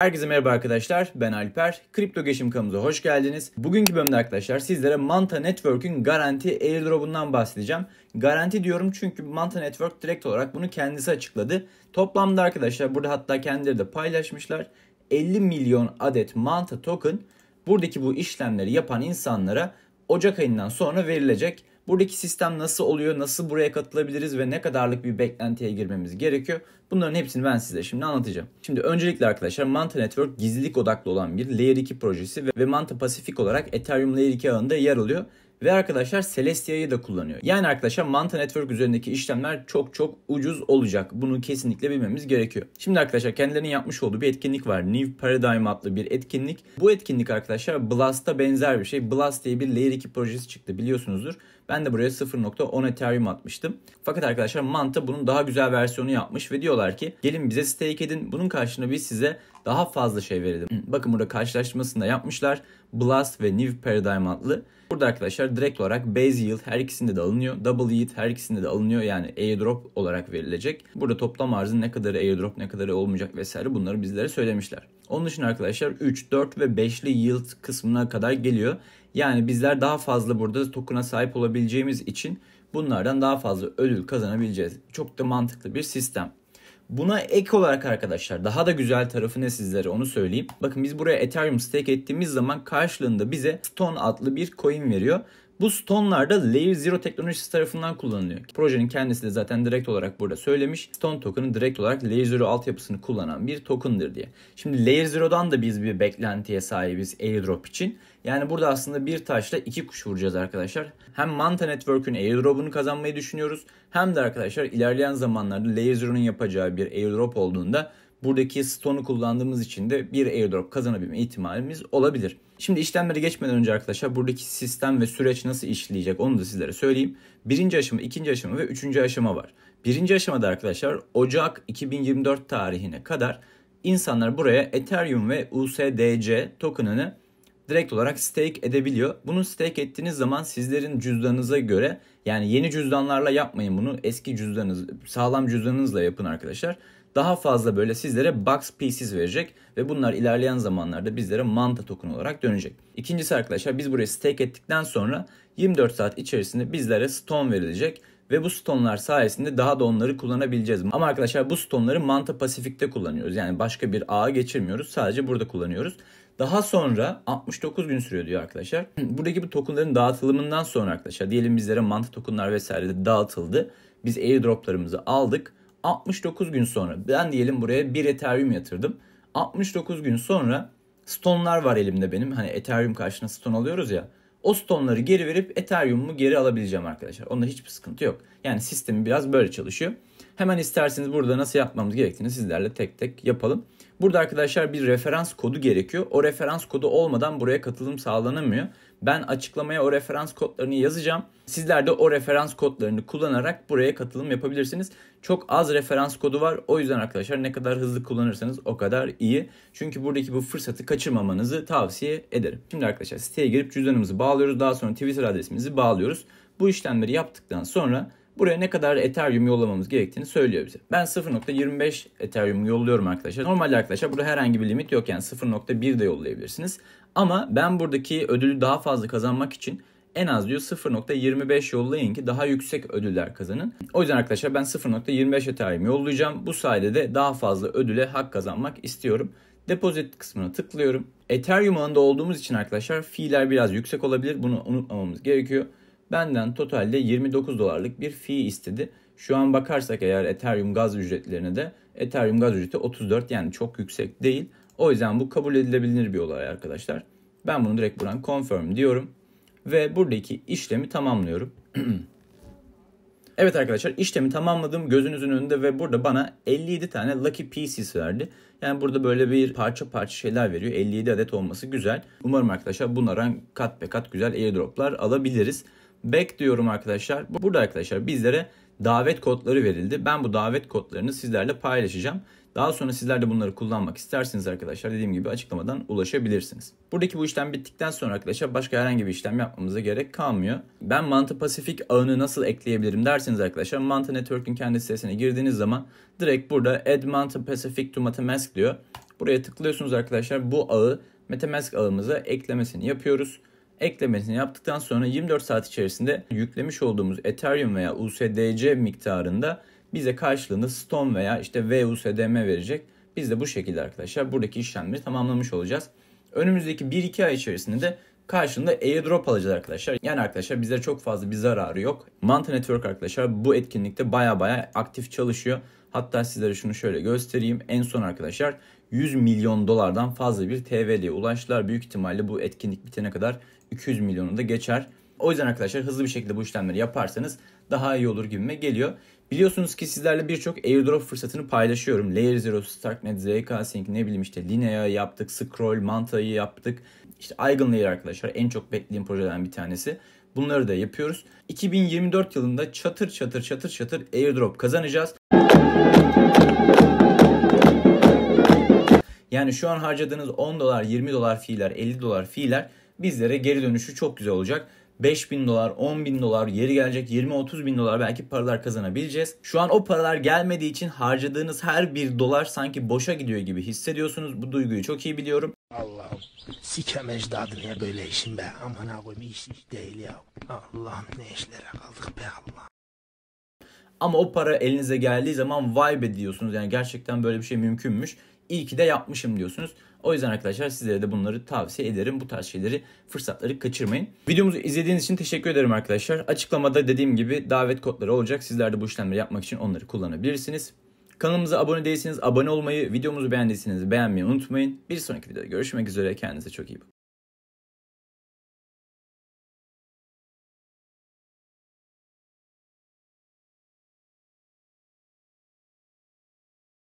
Herkese merhaba arkadaşlar ben Alper. Kripto Geçim Kamu'za hoş geldiniz. Bugünkü bölümde arkadaşlar sizlere Manta Network'ün garanti airdrop'undan bahsedeceğim. Garanti diyorum çünkü Manta Network direkt olarak bunu kendisi açıkladı. Toplamda arkadaşlar burada hatta kendileri de paylaşmışlar. 50 milyon adet Manta token buradaki bu işlemleri yapan insanlara Ocak ayından sonra verilecek. Buradaki sistem nasıl oluyor, nasıl buraya katılabiliriz ve ne kadarlık bir beklentiye girmemiz gerekiyor? Bunların hepsini ben size şimdi anlatacağım. Şimdi öncelikle arkadaşlar Manta Network gizlilik odaklı olan bir Layer 2 projesi ve Manta Pacific olarak Ethereum Layer 2 ağında yer alıyor. Ve arkadaşlar Celestia'yı da kullanıyor. Yani arkadaşlar Manta Network üzerindeki işlemler çok çok ucuz olacak. Bunu kesinlikle bilmemiz gerekiyor. Şimdi arkadaşlar kendilerinin yapmış olduğu bir etkinlik var. New Paradigm adlı bir etkinlik. Bu etkinlik arkadaşlar Blast'a benzer bir şey. Blast diye bir Layer 2 projesi çıktı biliyorsunuzdur. Ben de buraya 0.10 Ethereum atmıştım. Fakat arkadaşlar Manta bunun daha güzel versiyonu yapmış ve diyorlar ki gelin bize stake edin. Bunun karşılığında biz size daha fazla şey verelim. Bakın burada karşılaştırmasını da yapmışlar. Blast ve New Paradigm adlı. Burada arkadaşlar direkt olarak Base Yield her ikisinde de alınıyor. Double Yield her ikisinde de alınıyor. Yani airdrop olarak verilecek. Burada toplam arzın ne kadarı airdrop ne kadarı olmayacak vesaire bunları bizlere söylemişler. Onun için arkadaşlar 3, 4 ve 5'li yield kısmına kadar geliyor. Yani bizler daha fazla burada token'a sahip olabileceğimiz için bunlardan daha fazla ödül kazanabileceğiz. Çok da mantıklı bir sistem. Buna ek olarak arkadaşlar daha da güzel tarafı ne sizlere onu söyleyeyim. Bakın biz buraya Ethereum stake ettiğimiz zaman karşılığında bize Stone adlı bir coin veriyor bu Stone'lar da Layer Zero teknolojisi tarafından kullanılıyor. Projenin kendisi de zaten direkt olarak burada söylemiş. Stone token'ı direkt olarak Layer Zero altyapısını kullanan bir token'dır diye. Şimdi Layer Zero'dan da biz bir beklentiye sahibiz airdrop için. Yani burada aslında bir taşla iki kuş vuracağız arkadaşlar. Hem Manta Network'ün airdrop'unu kazanmayı düşünüyoruz. Hem de arkadaşlar ilerleyen zamanlarda Layer Zero'nun yapacağı bir airdrop olduğunda Buradaki stone'u kullandığımız için de bir airdrop kazanabilme ihtimalimiz olabilir. Şimdi işlemlere geçmeden önce arkadaşlar buradaki sistem ve süreç nasıl işleyecek onu da sizlere söyleyeyim. Birinci aşama, ikinci aşama ve üçüncü aşama var. Birinci aşamada arkadaşlar Ocak 2024 tarihine kadar insanlar buraya Ethereum ve USDC tokenını direkt olarak stake edebiliyor. Bunu stake ettiğiniz zaman sizlerin cüzdanınıza göre yani yeni cüzdanlarla yapmayın bunu. Eski cüzdanınız, sağlam cüzdanınızla yapın arkadaşlar. Daha fazla böyle sizlere box pieces verecek ve bunlar ilerleyen zamanlarda bizlere manta token olarak dönecek. İkincisi arkadaşlar biz burayı stake ettikten sonra 24 saat içerisinde bizlere stone verilecek ve bu stonlar sayesinde daha da onları kullanabileceğiz. Ama arkadaşlar bu stonları Manta Pasifik'te kullanıyoruz. Yani başka bir ağa geçirmiyoruz. Sadece burada kullanıyoruz. Daha sonra 69 gün sürüyor diyor arkadaşlar. Buradaki bu tokenların dağıtılımından sonra arkadaşlar diyelim bizlere mantı tokenlar vesaire de dağıtıldı. Biz airdroplarımızı aldık. 69 gün sonra ben diyelim buraya bir Ethereum yatırdım. 69 gün sonra stonlar var elimde benim. Hani Ethereum karşına ston alıyoruz ya. O stonları geri verip Ethereum'u geri alabileceğim arkadaşlar. Onda hiçbir sıkıntı yok. Yani sistemi biraz böyle çalışıyor. Hemen isterseniz burada nasıl yapmamız gerektiğini sizlerle tek tek yapalım. Burada arkadaşlar bir referans kodu gerekiyor. O referans kodu olmadan buraya katılım sağlanamıyor. Ben açıklamaya o referans kodlarını yazacağım. Sizler de o referans kodlarını kullanarak buraya katılım yapabilirsiniz. Çok az referans kodu var. O yüzden arkadaşlar ne kadar hızlı kullanırsanız o kadar iyi. Çünkü buradaki bu fırsatı kaçırmamanızı tavsiye ederim. Şimdi arkadaşlar siteye girip cüzdanımızı bağlıyoruz. Daha sonra Twitter adresimizi bağlıyoruz. Bu işlemleri yaptıktan sonra Buraya ne kadar Ethereum yollamamız gerektiğini söylüyor bize. Ben 0.25 Ethereum yolluyorum arkadaşlar. Normal arkadaşlar burada herhangi bir limit yok yani 0.1 de yollayabilirsiniz. Ama ben buradaki ödülü daha fazla kazanmak için en az diyor 0.25 yollayın ki daha yüksek ödüller kazanın. O yüzden arkadaşlar ben 0.25 Ethereum yollayacağım. Bu sayede de daha fazla ödüle hak kazanmak istiyorum. Depozit kısmına tıklıyorum. Ethereum alanında olduğumuz için arkadaşlar fiiller biraz yüksek olabilir. Bunu unutmamamız gerekiyor benden totalde 29 dolarlık bir fee istedi. Şu an bakarsak eğer Ethereum gaz ücretlerine de Ethereum gaz ücreti 34 yani çok yüksek değil. O yüzden bu kabul edilebilir bir olay arkadaşlar. Ben bunu direkt buradan confirm diyorum ve buradaki işlemi tamamlıyorum. evet arkadaşlar işlemi tamamladım gözünüzün önünde ve burada bana 57 tane Lucky Pieces verdi. Yani burada böyle bir parça parça şeyler veriyor. 57 adet olması güzel. Umarım arkadaşlar bunlardan kat be kat güzel airdroplar alabiliriz. Back diyorum arkadaşlar. Burada arkadaşlar bizlere davet kodları verildi. Ben bu davet kodlarını sizlerle paylaşacağım. Daha sonra sizler de bunları kullanmak isterseniz arkadaşlar dediğim gibi açıklamadan ulaşabilirsiniz. Buradaki bu işlem bittikten sonra arkadaşlar başka herhangi bir işlem yapmamıza gerek kalmıyor. Ben mantı Pasifik ağını nasıl ekleyebilirim derseniz arkadaşlar mantı Network'ün kendi sitesine girdiğiniz zaman direkt burada Add mantı Pacific to MetaMask diyor. Buraya tıklıyorsunuz arkadaşlar bu ağı MetaMask ağımıza eklemesini yapıyoruz eklemesini yaptıktan sonra 24 saat içerisinde yüklemiş olduğumuz Ethereum veya USDC miktarında bize karşılığında Stone veya işte VUSDM verecek. Biz de bu şekilde arkadaşlar buradaki işlemleri tamamlamış olacağız. Önümüzdeki 1-2 ay içerisinde de karşında airdrop alacağız arkadaşlar. Yani arkadaşlar bize çok fazla bir zararı yok. Manta Network arkadaşlar bu etkinlikte baya baya aktif çalışıyor. Hatta sizlere şunu şöyle göstereyim. En son arkadaşlar 100 milyon dolardan fazla bir TVL'ye ulaştılar. Büyük ihtimalle bu etkinlik bitene kadar 200 milyonu da geçer. O yüzden arkadaşlar hızlı bir şekilde bu işlemleri yaparsanız daha iyi olur gibime geliyor. Biliyorsunuz ki sizlerle birçok airdrop fırsatını paylaşıyorum. Layer Zero, Starknet, ZK Sync ne bileyim işte Linea yaptık, Scroll, Manta'yı yaptık. İşte Eigen Layer arkadaşlar en çok beklediğim projelerden bir tanesi. Bunları da yapıyoruz. 2024 yılında çatır çatır çatır çatır airdrop kazanacağız. Yani şu an harcadığınız 10 dolar, 20 dolar fiiller, 50 dolar fiiller bizlere geri dönüşü çok güzel olacak. 5 bin dolar, 10 bin dolar, yeri gelecek 20-30 bin dolar belki paralar kazanabileceğiz. Şu an o paralar gelmediği için harcadığınız her bir dolar sanki boşa gidiyor gibi hissediyorsunuz. Bu duyguyu çok iyi biliyorum. Allah'ım sikem ecdadın ya böyle işim be. Aman abim iş, iş değil ya. Allah'ım ne işlere kaldık be Allah. Ama o para elinize geldiği zaman vay be diyorsunuz. Yani gerçekten böyle bir şey mümkünmüş iyi ki de yapmışım diyorsunuz. O yüzden arkadaşlar sizlere de bunları tavsiye ederim. Bu tarz şeyleri, fırsatları kaçırmayın. Videomuzu izlediğiniz için teşekkür ederim arkadaşlar. Açıklamada dediğim gibi davet kodları olacak. Sizler de bu işlemleri yapmak için onları kullanabilirsiniz. Kanalımıza abone değilseniz abone olmayı, videomuzu beğendiyseniz beğenmeyi unutmayın. Bir sonraki videoda görüşmek üzere. Kendinize çok iyi bakın.